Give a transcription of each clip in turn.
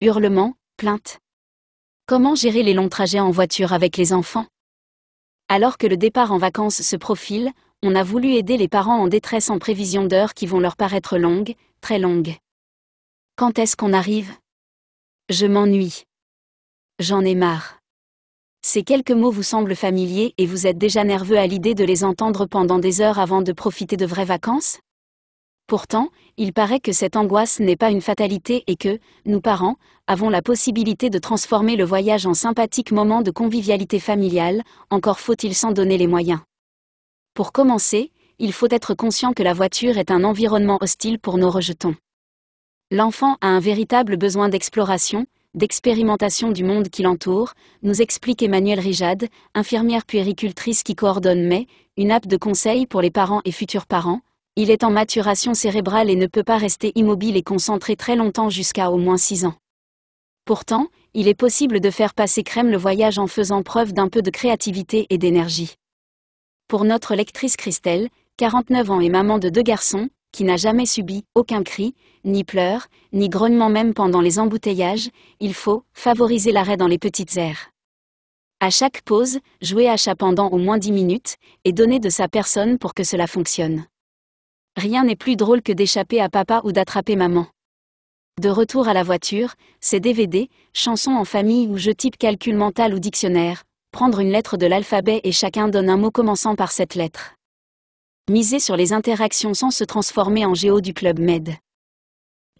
Hurlements, plaintes. Comment gérer les longs trajets en voiture avec les enfants Alors que le départ en vacances se profile, on a voulu aider les parents en détresse en prévision d'heures qui vont leur paraître longues, très longues. Quand est-ce qu'on arrive Je m'ennuie. J'en ai marre. Ces quelques mots vous semblent familiers et vous êtes déjà nerveux à l'idée de les entendre pendant des heures avant de profiter de vraies vacances Pourtant, il paraît que cette angoisse n'est pas une fatalité et que, nous parents, avons la possibilité de transformer le voyage en sympathique moment de convivialité familiale, encore faut-il s'en donner les moyens. Pour commencer, il faut être conscient que la voiture est un environnement hostile pour nos rejetons. L'enfant a un véritable besoin d'exploration, d'expérimentation du monde qui l'entoure, nous explique Emmanuel Rijade, infirmière puéricultrice qui coordonne mais, une app de conseil pour les parents et futurs parents, il est en maturation cérébrale et ne peut pas rester immobile et concentré très longtemps jusqu'à au moins 6 ans. Pourtant, il est possible de faire passer crème le voyage en faisant preuve d'un peu de créativité et d'énergie. Pour notre lectrice Christelle, 49 ans et maman de deux garçons, qui n'a jamais subi aucun cri, ni pleurs, ni grognement même pendant les embouteillages, il faut favoriser l'arrêt dans les petites aires. À chaque pause, jouer à chat pendant au moins 10 minutes, et donner de sa personne pour que cela fonctionne. Rien n'est plus drôle que d'échapper à papa ou d'attraper maman. De retour à la voiture, c'est DVD, chansons en famille ou je type calcul mental ou dictionnaire, prendre une lettre de l'alphabet et chacun donne un mot commençant par cette lettre. Miser sur les interactions sans se transformer en géo du club Med.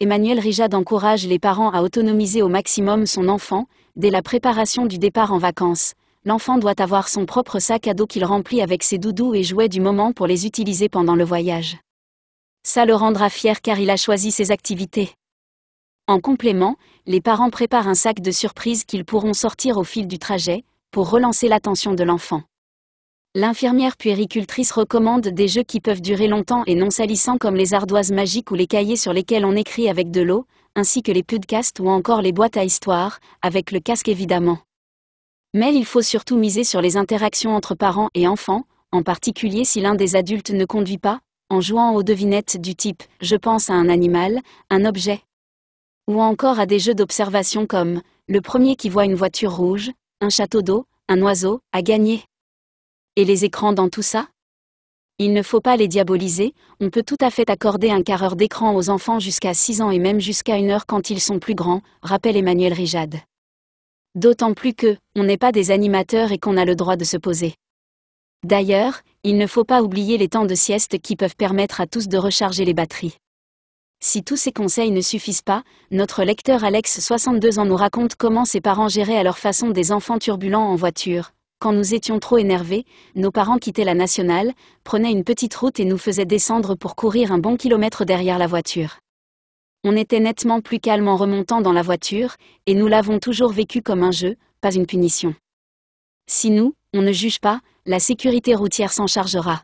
Emmanuel Rijad encourage les parents à autonomiser au maximum son enfant, dès la préparation du départ en vacances. L'enfant doit avoir son propre sac à dos qu'il remplit avec ses doudous et jouets du moment pour les utiliser pendant le voyage. Ça le rendra fier car il a choisi ses activités. En complément, les parents préparent un sac de surprises qu'ils pourront sortir au fil du trajet, pour relancer l'attention de l'enfant. L'infirmière puéricultrice recommande des jeux qui peuvent durer longtemps et non salissants comme les ardoises magiques ou les cahiers sur lesquels on écrit avec de l'eau, ainsi que les podcasts ou encore les boîtes à histoire, avec le casque évidemment. Mais il faut surtout miser sur les interactions entre parents et enfants, en particulier si l'un des adultes ne conduit pas, en jouant aux devinettes du type « je pense à un animal, un objet » ou encore à des jeux d'observation comme « le premier qui voit une voiture rouge, un château d'eau, un oiseau, a gagné ». Et les écrans dans tout ça Il ne faut pas les diaboliser, on peut tout à fait accorder un quart heure d'écran aux enfants jusqu'à 6 ans et même jusqu'à une heure quand ils sont plus grands, rappelle Emmanuel Rijade. D'autant plus que, on n'est pas des animateurs et qu'on a le droit de se poser. D'ailleurs, il ne faut pas oublier les temps de sieste qui peuvent permettre à tous de recharger les batteries. Si tous ces conseils ne suffisent pas, notre lecteur Alex 62 ans nous raconte comment ses parents géraient à leur façon des enfants turbulents en voiture. Quand nous étions trop énervés, nos parents quittaient la nationale, prenaient une petite route et nous faisaient descendre pour courir un bon kilomètre derrière la voiture. On était nettement plus calme en remontant dans la voiture, et nous l'avons toujours vécu comme un jeu, pas une punition. Si nous, on ne juge pas, la sécurité routière s'en chargera.